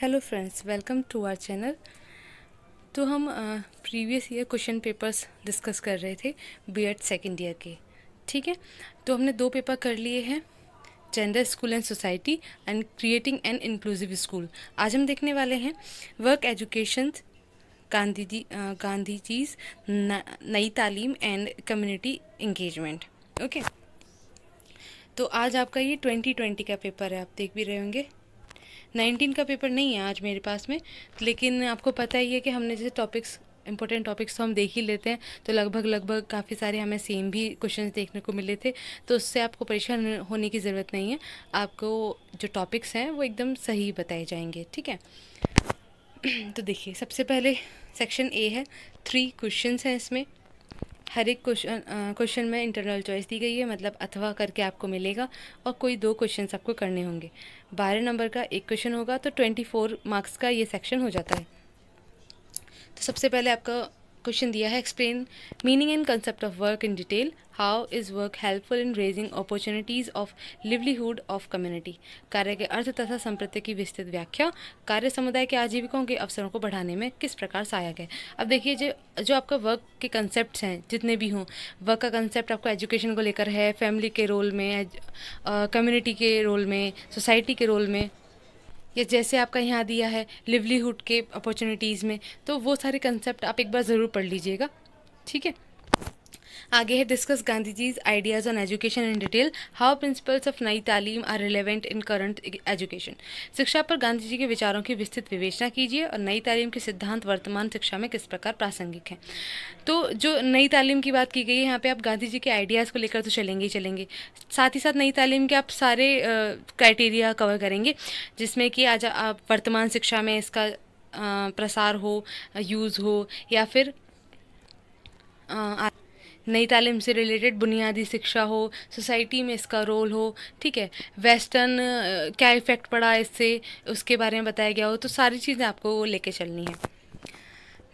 Hello friends welcome to our channel तो हम previous year question papers discuss कर रहे थे बीएड सेकेंड ईयर के ठीक है तो हमने दो पेपर कर लिए हैं gender school and society and creating an inclusive school आज हम देखने वाले हैं work education Gandhi ji Gandhi ji's Nai Talim and community engagement okay तो आज आपका ये ट्वेंटी ट्वेंटी का पेपर है आप देख भी रहे होंगे नाइनटीन का पेपर नहीं है आज मेरे पास में लेकिन आपको पता ही है कि हमने जैसे टॉपिक्स इंपॉर्टेंट टॉपिक्स तो हम देख ही लेते हैं तो लगभग लगभग काफ़ी सारे हमें सेम भी क्वेश्चंस देखने को मिले थे तो उससे आपको परेशान होने की ज़रूरत नहीं है आपको जो टॉपिक्स हैं वो एकदम सही बताए जाएंगे ठीक है तो देखिए सबसे पहले सेक्शन ए है थ्री क्वेश्चंस हैं इसमें हर एक क्वेश्चन क्वेश्चन में इंटरनल चॉइस दी गई है मतलब अथवा करके आपको मिलेगा और कोई दो क्वेश्चन आपको करने होंगे बारह नंबर का एक क्वेश्चन होगा तो ट्वेंटी फोर मार्क्स का ये सेक्शन हो जाता है तो सबसे पहले आपका क्वेश्चन दिया है explain meaning and concept of work in detail how is work helpful in raising opportunities of livelihood of community कार्य के अर्थ तथा संप्रत्य की विस्तृत व्याख्या कार्य समुदाय के आजीविकों के अवसरों को बढ़ाने में किस प्रकार सहायक है अब देखिए जो जो आपका वर्क के कंसेप्ट हैं जितने भी हों वर्क का कंसेप्ट आपको एजुकेशन को लेकर है फैमिली के रोल में कम्युनिटी के रोल में सोसाइटी के रोल में या जैसे आपका यहाँ दिया है लिवलीहुड के अपॉर्चुनिटीज़ में तो वो सारे कंसेप्ट आप एक बार ज़रूर पढ़ लीजिएगा ठीक है आगे है discuss Gandhi ji's ideas on education in detail how principles of Nai Talim are relevant in current education शिक्षा पर गांधी जी के विचारों की विस्तृत विवेचना कीजिए और नई तालीम के सिद्धांत वर्तमान शिक्षा में किस प्रकार प्रासंगिक हैं तो जो नई तालीम की बात की गई है यहाँ पर आप गांधी जी के आइडियाज़ को लेकर तो चलेंगे ही चलेंगे साथ ही साथ नई तालीम के आप सारे क्राइटेरिया कवर करेंगे जिसमें कि आज आप वर्तमान शिक्षा में इसका प्रसार हो यूज़ हो या फिर आ, नई तालीम से रिलेटेड बुनियादी शिक्षा हो सोसाइटी में इसका रोल हो ठीक है वेस्टर्न क्या इफ़ेक्ट पड़ा इससे उसके बारे में बताया गया हो तो सारी चीज़ें आपको लेके चलनी है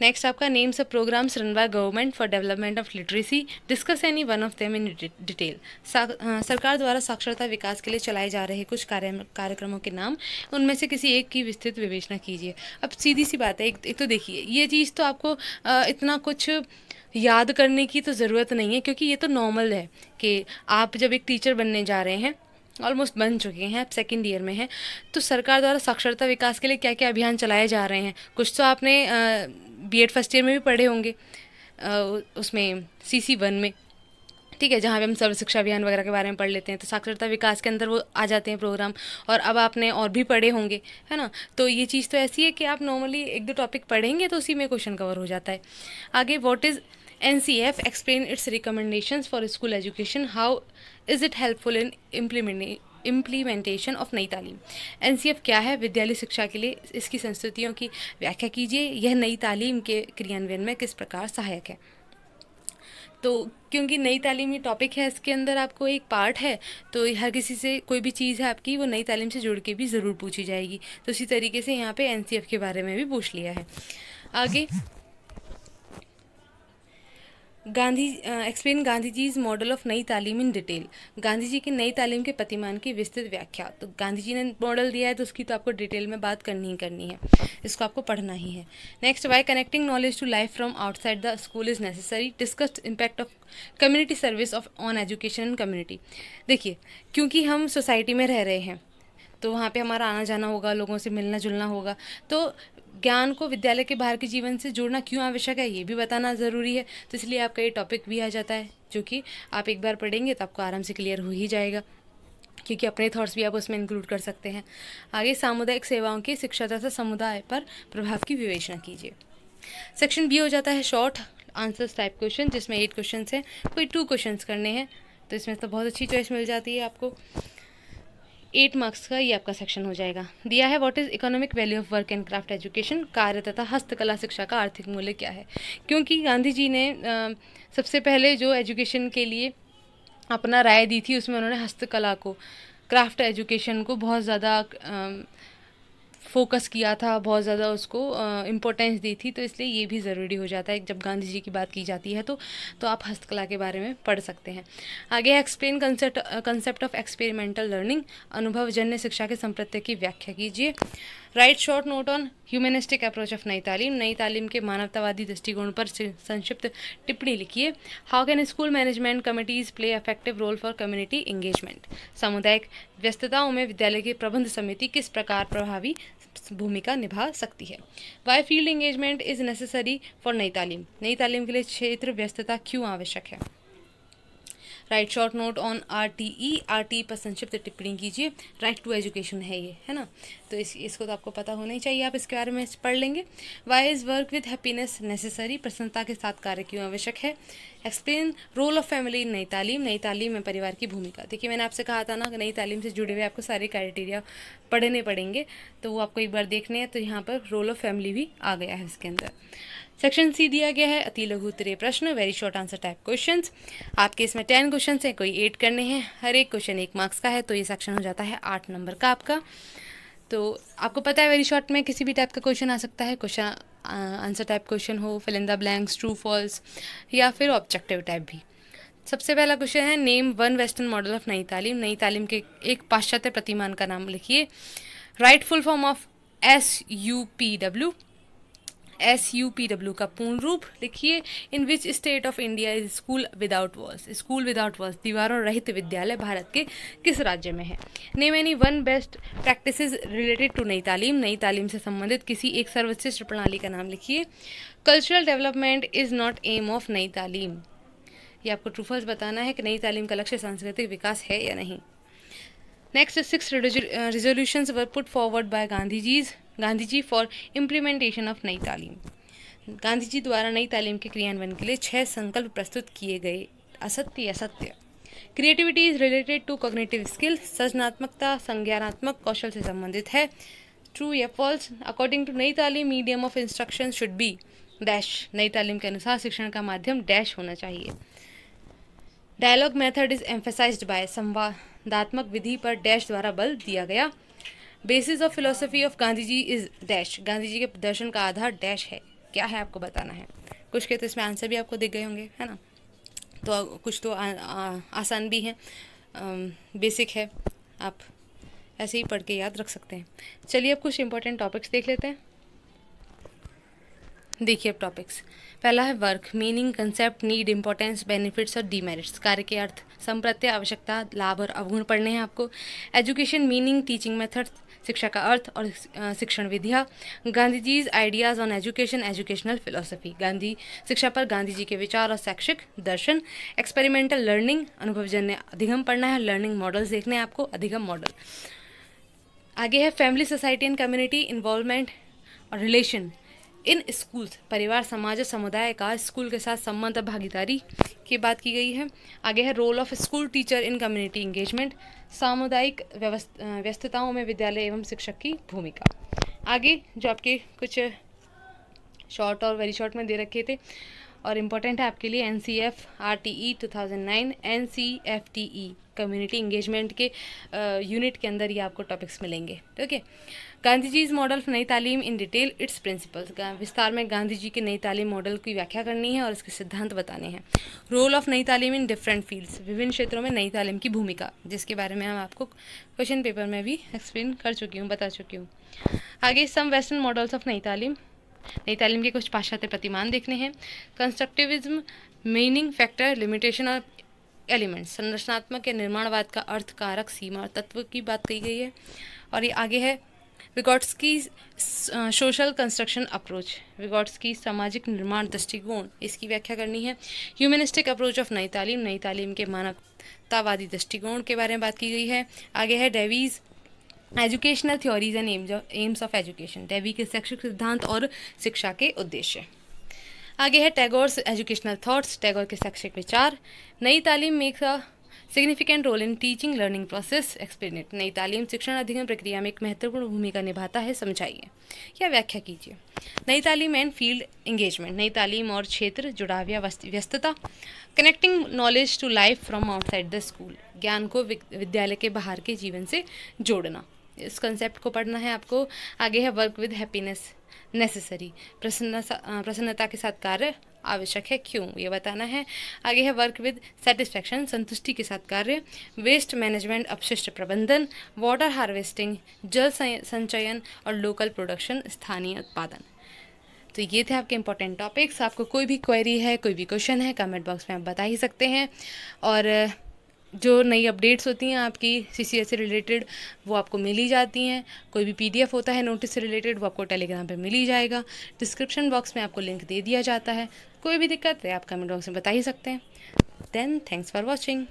नेक्स्ट आपका names of programmes run by government for development of literacy discuss any one of them in detail सरकार द्वारा साक्षरता विकास के लिए चलाए जा रहे कुछ कार्य कार्यक्रमों के नाम उनमें से किसी एक की विस्तृत विवेचना कीजिए अब सीधी सी बात है एक, एक तो देखिए ये चीज़ तो आपको आ, इतना कुछ याद करने की तो ज़रूरत नहीं है क्योंकि ये तो नॉर्मल है कि आप जब एक टीचर बनने जा रहे हैं ऑलमोस्ट बन चुके हैं आप सेकेंड ईयर में हैं तो सरकार द्वारा साक्षरता विकास के लिए क्या क्या अभियान चलाए जा रहे हैं कुछ तो आपने बी एड फर्स्ट ईयर में भी पढ़े होंगे उसमें सी सी वन में ठीक है जहाँ पे हम सर्व शिक्षा अभियान वगैरह के बारे में पढ़ लेते हैं तो साक्षरता विकास के अंदर वो आ जाते हैं प्रोग्राम और अब आपने और भी पढ़े होंगे है ना तो ये चीज़ तो ऐसी है कि आप नॉर्मली एक दो टॉपिक पढ़ेंगे तो उसी में क्वेश्चन कवर हो जाता है आगे what is NCF explain its recommendations for school education. How is it helpful in implementing implementation of Nai Talim N क्या है विद्यालय शिक्षा के लिए इसकी संस्कृतियों की व्याख्या कीजिए यह नई तालीम के क्रियान्वयन में किस प्रकार सहायक है तो क्योंकि नई तालीमी टॉपिक है इसके अंदर आपको एक पार्ट है तो हर किसी से कोई भी चीज़ है आपकी वो नई तालीम से जुड़ के भी ज़रूर पूछी जाएगी तो इसी तरीके से यहाँ पे एफ के बारे में भी पूछ लिया है आगे Gandhi explain Gandhi ji's model of Nai Talim in detail Gandhi जी की नई तालीम के प्रतिमान की विस्तृत व्याख्या तो गांधी जी ने मॉडल दिया है तो उसकी तो आपको डिटेल में बात करनी ही करनी है इसको आपको पढ़ना ही है next why connecting knowledge to life from outside the school is necessary discussed impact of community service of on education in community देखिए क्योंकि हम सोसाइटी में रह रहे हैं तो वहाँ पे हमारा आना जाना होगा लोगों से मिलना जुलना होगा तो ज्ञान को विद्यालय के बाहर के जीवन से जोड़ना क्यों आवश्यक है ये भी बताना ज़रूरी है तो इसलिए आपका ये टॉपिक भी आ जाता है जो कि आप एक बार पढ़ेंगे तो आपको आराम से क्लियर हो ही जाएगा क्योंकि अपने थॉट्स भी आप उसमें इंक्लूड कर सकते हैं आगे सामुदायिक सेवाओं की शिक्षा तथा समुदाय पर प्रभाव की विवेचना कीजिए सेक्शन बी हो जाता है शॉर्ट आंसर्स टाइप क्वेश्चन जिसमें एट क्वेश्चन हैं कोई टू क्वेश्चन करने हैं तो इसमें तो बहुत अच्छी चॉइस मिल जाती है आपको एट मार्क्स का ये आपका सेक्शन हो जाएगा दिया है what is economic value of work and craft education कार्य तथा हस्तकला शिक्षा का आर्थिक मूल्य क्या है क्योंकि गांधी जी ने आ, सबसे पहले जो एजुकेशन के लिए अपना राय दी थी उसमें उन्होंने हस्तकला को क्राफ्ट एजुकेशन को बहुत ज़्यादा फोकस किया था बहुत ज़्यादा उसको इम्पोर्टेंस दी थी तो इसलिए ये भी ज़रूरी हो जाता है जब गांधी जी की बात की जाती है तो तो आप हस्तकला के बारे में पढ़ सकते हैं आगे explain concept concept of experimental learning अनुभवजन्य शिक्षा के संप्रत्य की व्याख्या कीजिए write short note on humanistic approach of Nai Talim नई तालीम के मानवतावादी दृष्टिकोण पर संक्षिप्त टिप्पणी लिखिए how can school management committees play effective role for community engagement सामुदायिक व्यस्तताओं में विद्यालय की प्रबंध समिति किस प्रकार प्रभावी भूमिका निभा सकती है why field engagement is necessary for Nai Talim नई तालीम के लिए क्षेत्र व्यस्तता क्यों आवश्यक है write short note on R T E R T पर संक्षिप्त टिप्पणी कीजिए राइट टू एजुकेशन है ये है ना तो इस इसको तो आपको पता होना ही चाहिए आप इसके बारे में पढ़ लेंगे why is work with happiness necessary प्रसन्नता के साथ कार्य क्यों आवश्यक है explain role of family in Nai Talim नई तालीम में परिवार की भूमिका देखिए मैंने आपसे कहा था ना नई तालीम से जुड़े हुए आपको सारे क्राइटेरिया पढ़ने पड़ेंगे तो वो आपको एक बार देखने हैं तो यहाँ पर रोल ऑफ फैमिली भी आ गया है इसके अंदर सेक्शन सी दिया गया है अति लघु उत्तरीय प्रश्न very short answer type question आपके इसमें टेन क्वेश्चन हैं कोई एट करने हैं हर एक क्वेश्चन एक मार्क्स का है तो ये सेक्शन हो जाता है आठ नंबर का आपका तो आपको पता है वेरी शॉर्ट में किसी भी टाइप का क्वेश्चन आ सकता है क्वेश्चन आंसर टाइप क्वेश्चन हो fill in the blanks true false या फिर ऑब्जेक्टिव टाइप भी सबसे पहला क्वेश्चन है name one western model of Nai Talim नई तालीम के एक पाश्चात्य प्रतिमान का नाम लिखिए write full form of S U P W S U P W का पूर्ण रूप लिखिए in which state of India is school without walls school without walls दीवारों रहित विद्यालय भारत के किस राज्य में है name any one best practice related to Nai Talim नई तालीम से संबंधित किसी एक सर्वश्रेष्ठ प्रणाली का नाम लिखिए cultural development is not aim of Nai Talim ये आपको ट्रूफल्स बताना है कि नई तालीम का लक्ष्य सांस्कृतिक विकास है या नहीं six six were put forward by Gandhi ji's Gandhi ji for implementation of Nai Talim Gandhi जी द्वारा नई तालीम के क्रियान्वयन के लिए छह संकल्प प्रस्तुत किए गए असत्य असत्य creativity is related to cognitive skill सृजनात्मकता संज्ञानात्मक कौशल से संबंधित है ट्रू या false according to Nai Talim medium of instruction should be dash Nai Talim के अनुसार शिक्षण का माध्यम डैश होना चाहिए dialogue method is emphasised by संवादात्मक विधि पर डैश द्वारा बल दिया गया basis of philosophy of Gandhi ji is dash Gandhi ji के दर्शन का आधार डैश है क्या है आपको बताना है कुछ के तो इसमें आंसर भी आपको दिख गए होंगे है ना तो कुछ तो आ, आ, आसान भी हैं बेसिक है आप ऐसे ही पढ़ के याद रख सकते हैं चलिए अब कुछ इंपॉर्टेंट टॉपिक्स देख लेते हैं देखिए अब टॉपिक्स पहला है work meaning concept need importance benefits और डीमेरिट्स कार्य के अर्थ संप्रत्य आवश्यकता लाभ और अवगुण पढ़ने हैं आपको एजुकेशन मीनिंग टीचिंग मेथड शिक्षा का अर्थ और शिक्षण विधिया Gandhi ji's ideas on education educational philosophy Gandhi शिक्षा पर गांधी जी के विचार और शैक्षिक दर्शन एक्सपेरिमेंटल लर्निंग अनुभवजन्य अधिगम पढ़ना है लर्निंग मॉडल्स देखने हैं आपको अधिगम मॉडल आगे है family society and community involvement और रिलेशन इन स्कूल परिवार समाज और समुदाय का स्कूल के साथ संबंध और भागीदारी की बात की गई है आगे है role of school teacher in community engagement सामुदायिक व्यस्तताओं में विद्यालय एवं शिक्षक की भूमिका आगे जो आपके कुछ शॉर्ट और वेरी शॉर्ट में दे रखे थे और इम्पोर्टेंट है आपके लिए N C F R T E two thousand nine N C F T E community engagement के यूनिट के अंदर ये आपको टॉपिक्स मिलेंगे okay Gandhi ji is model of Nai Talim in detail it's principles विस्तार में गांधी जी के नई तालीम मॉडल की व्याख्या करनी है और इसके सिद्धांत बताने हैं role of Nai Talim in different fields विभिन्न क्षेत्रों में नई तालीम की भूमिका जिसके बारे में हम आपको क्वेश्चन पेपर में भी एक्सप्लेन कर चुकी हूँ बता चुकी हूँ आगे सम western models of Nai Talim नई तालीम के कुछ पाश्चात्य प्रतिमान देखने हैं कंस्ट्रक्टिविज्म मीनिंग फैक्टर लिमिटेशन और एलिमेंट्स संरचनात्मक या निर्माणवाद का अर्थ कारक सीमा और तत्व की बात कही गई है और ये आगे है की सोशल कंस्ट्रक्शन अप्रोच की सामाजिक निर्माण दृष्टिकोण इसकी व्याख्या करनी है humanistic approach of Nai Talim नई तालीम के मानवतावादी दृष्टिकोण के बारे में बात की गई है आगे है Dewey's educational theories and aims aims of education Dewey के शैक्षिक सिद्धांत और शिक्षा के उद्देश्य आगे है टैगोर एजुकेशनल थॉट्स टैगोर के शैक्षिक विचार Nai Talim makes a significant role in teaching learning process explain it Nai Talim शिक्षण अधिगम प्रक्रिया में एक महत्वपूर्ण भूमिका निभाता है समझाइए या व्याख्या कीजिए नई तालीम एंड फील्ड एंगेजमेंट नई तालीम और क्षेत्र जुड़ाव या व्यस्तता connecting knowledge to life from outside the school ज्ञान को विद्यालय के बाहर के जीवन से जोड़ना इस कंसेप्ट को पढ़ना है आपको आगे है वर्क विद हैप्पीनेस नेसेसरी प्रसन्नता प्रसन्नता के साथ कार्य आवश्यक है क्यों ये बताना है आगे है वर्क विद सेटिस्फैक्शन संतुष्टि के साथ कार्य वेस्ट मैनेजमेंट अपशिष्ट प्रबंधन वाटर हार्वेस्टिंग जल संचयन और लोकल प्रोडक्शन स्थानीय उत्पादन तो ये थे आपके इंपॉर्टेंट टॉपिक्स आपको कोई भी क्वेरी है कोई भी क्वेश्चन है कमेंट बॉक्स में आप बता ही सकते हैं और जो नई अपडेट्स होती हैं आपकी सी सी से रिलेटेड वो आपको मिल ही जाती हैं कोई भी एफ होता है नोटिस से रिलेटेड वो आपको टेलीग्राम पे मिल ही जाएगा डिस्क्रिप्शन बॉक्स में आपको लिंक दे दिया जाता है कोई भी दिक्कत है आप कमेंट बॉक्स में बता ही सकते हैं देन थैंक्स फॉर वॉचिंग